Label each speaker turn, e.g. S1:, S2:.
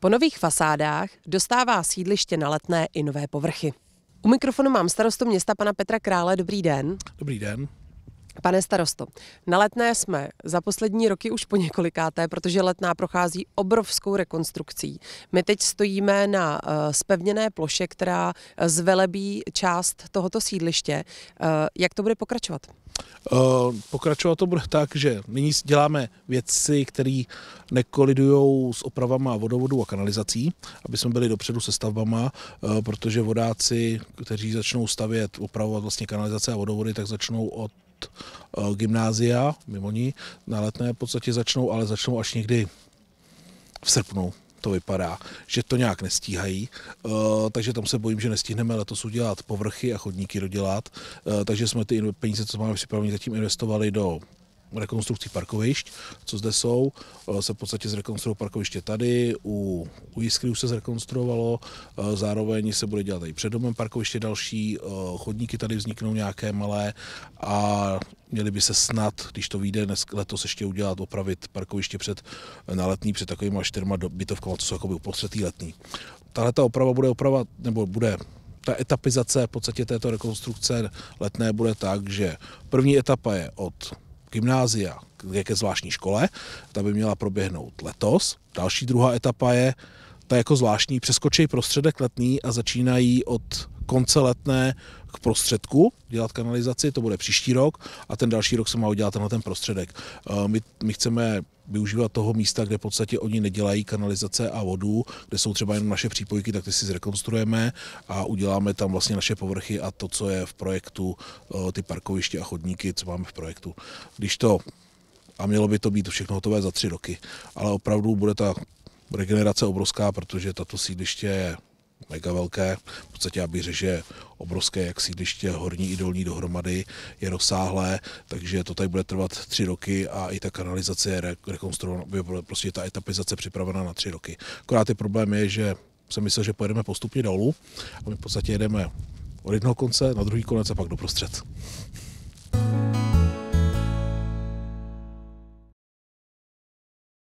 S1: Po nových fasádách dostává sídliště na letné i nové povrchy. U mikrofonu mám starostu města pana Petra Krále. Dobrý den. Dobrý den. Pane starosto, na letné jsme za poslední roky už po několikáté, protože letná prochází obrovskou rekonstrukcí. My teď stojíme na spevněné eh, ploše, která eh, zvelebí část tohoto sídliště. Eh, jak to bude pokračovat?
S2: Pokračovat to bude tak, že nyní děláme věci, které nekolidují s opravama vodovodu a kanalizací, aby jsme byli dopředu se stavbama, protože vodáci, kteří začnou stavět, opravovat vlastně kanalizace a vodovody, tak začnou od Eh, gymnázia, mimo ní, na letné v podstatě začnou, ale začnou až někdy v srpnu to vypadá, že to nějak nestíhají, eh, takže tam se bojím, že nestihneme letos udělat povrchy a chodníky dodělat, eh, takže jsme ty peníze, co máme připravené, zatím investovali do rekonstrukcí parkovišť, co zde jsou. Eh, se v podstatě zrekonstruovalo parkoviště tady, u, u Jiskry už se zrekonstruovalo, eh, zároveň se bude dělat i před domem parkoviště další, eh, chodníky tady vzniknou nějaké malé a měli by se snad, když to vyjde dnes, letos ještě udělat, opravit parkoviště před na letní, před takovými čtyřma bytovkama, co jsou jakoby uprostřed letní. Tahle ta oprava bude oprava, nebo bude ta etapizace v podstatě této rekonstrukce letné bude tak, že první etapa je od gymnázia k jaké zvláštní škole, ta by měla proběhnout letos. Další druhá etapa je ta jako zvláštní, přeskočí prostředek letný a začínají od konce letné k prostředku, dělat kanalizaci, to bude příští rok a ten další rok se má udělat na ten prostředek. Eh, my, my chceme využívat toho místa, kde v podstatě oni nedělají kanalizace a vodu, kde jsou třeba jenom naše přípojky, tak ty si zrekonstruujeme a uděláme tam vlastně naše povrchy a to, co je v projektu, eh, ty parkoviště a chodníky, co máme v projektu. Když to a mělo by to být všechno hotové za tři roky. Ale opravdu bude ta regenerace obrovská, protože tato sídliště je mega velké. V podstatě, já bych řekl, že obrovské jak sídliště horní i dolní dohromady je rozsáhlé, takže to tady bude trvat tři roky a i ta kanalizace je rekonstruovaná, prostě ta etapizace připravená na tři roky. Akorát je problém je, že jsem myslel, že pojedeme postupně dolů a my v podstatě jedeme od jednoho konce na druhý konec a pak do prostřed.